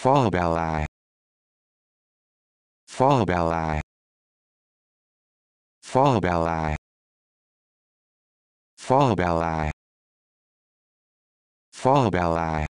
Falabella. Falabella. Falabella. Falabella. Falabella.